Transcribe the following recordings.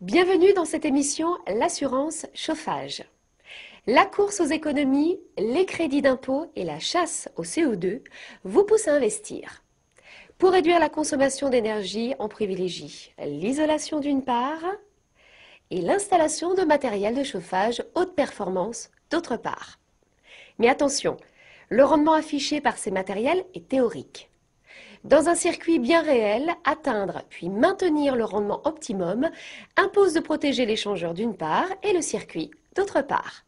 Bienvenue dans cette émission L'assurance chauffage. La course aux économies, les crédits d'impôt et la chasse au CO2 vous poussent à investir. Pour réduire la consommation d'énergie, on privilégie l'isolation d'une part et l'installation de matériel de chauffage haute performance d'autre part. Mais attention, le rendement affiché par ces matériels est théorique. Dans un circuit bien réel, atteindre puis maintenir le rendement optimum impose de protéger l'échangeur d'une part et le circuit d'autre part.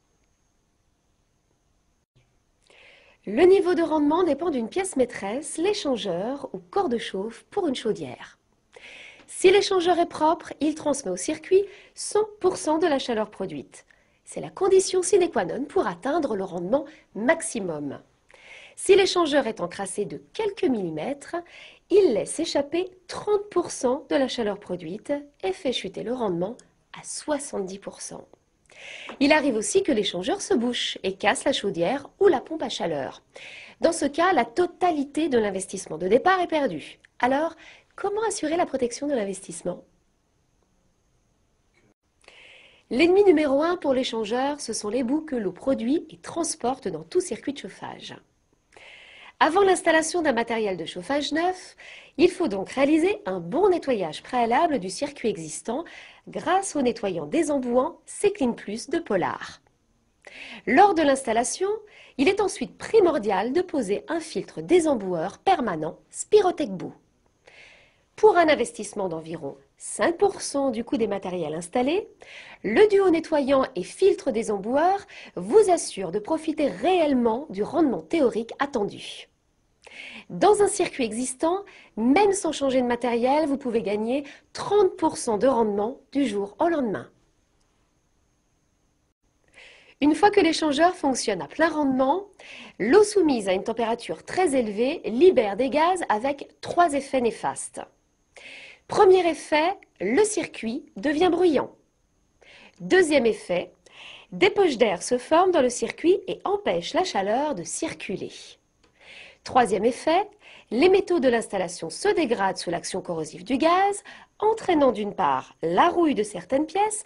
Le niveau de rendement dépend d'une pièce maîtresse, l'échangeur ou corps de chauffe pour une chaudière. Si l'échangeur est propre, il transmet au circuit 100% de la chaleur produite. C'est la condition sine qua non pour atteindre le rendement maximum. Si l'échangeur est encrassé de quelques millimètres, il laisse échapper 30% de la chaleur produite et fait chuter le rendement à 70%. Il arrive aussi que l'échangeur se bouche et casse la chaudière ou la pompe à chaleur. Dans ce cas, la totalité de l'investissement de départ est perdue. Alors, comment assurer la protection de l'investissement L'ennemi numéro un pour l'échangeur, ce sont les boues que l'eau produit et transporte dans tout circuit de chauffage. Avant l'installation d'un matériel de chauffage neuf, il faut donc réaliser un bon nettoyage préalable du circuit existant grâce au nettoyant désembouant c Plus de Polar. Lors de l'installation, il est ensuite primordial de poser un filtre désemboueur permanent Spirotech Bou. Pour un investissement d'environ 5% du coût des matériels installés, le duo nettoyant et filtre désemboueur vous assure de profiter réellement du rendement théorique attendu. Dans un circuit existant, même sans changer de matériel, vous pouvez gagner 30% de rendement du jour au lendemain. Une fois que l'échangeur fonctionne à plein rendement, l'eau soumise à une température très élevée libère des gaz avec trois effets néfastes. Premier effet, le circuit devient bruyant. Deuxième effet, des poches d'air se forment dans le circuit et empêchent la chaleur de circuler. Troisième effet, les métaux de l'installation se dégradent sous l'action corrosive du gaz, entraînant d'une part la rouille de certaines pièces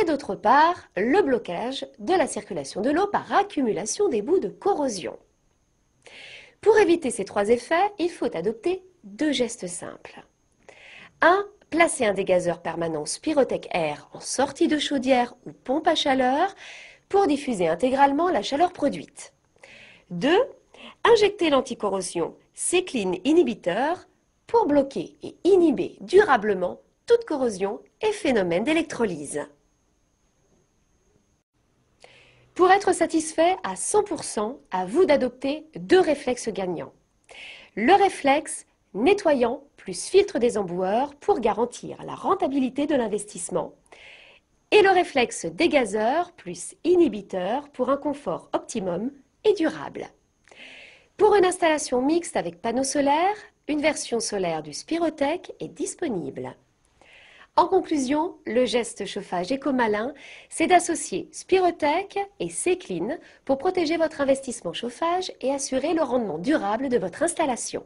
et d'autre part le blocage de la circulation de l'eau par accumulation des bouts de corrosion. Pour éviter ces trois effets, il faut adopter deux gestes simples. 1. Placer un dégazeur permanent Spirotech Air en sortie de chaudière ou pompe à chaleur pour diffuser intégralement la chaleur produite. 2 injecter l'anticorrosion Cécline inhibiteur pour bloquer et inhiber durablement toute corrosion et phénomène d'électrolyse. Pour être satisfait à 100%, à vous d'adopter deux réflexes gagnants. Le réflexe nettoyant plus filtre des emboueurs pour garantir la rentabilité de l'investissement. Et le réflexe dégazeur plus inhibiteur pour un confort optimum et durable. Pour une installation mixte avec panneaux solaires, une version solaire du Spirotech est disponible. En conclusion, le geste chauffage éco-malin, c'est d'associer Spirotech et Clean pour protéger votre investissement chauffage et assurer le rendement durable de votre installation.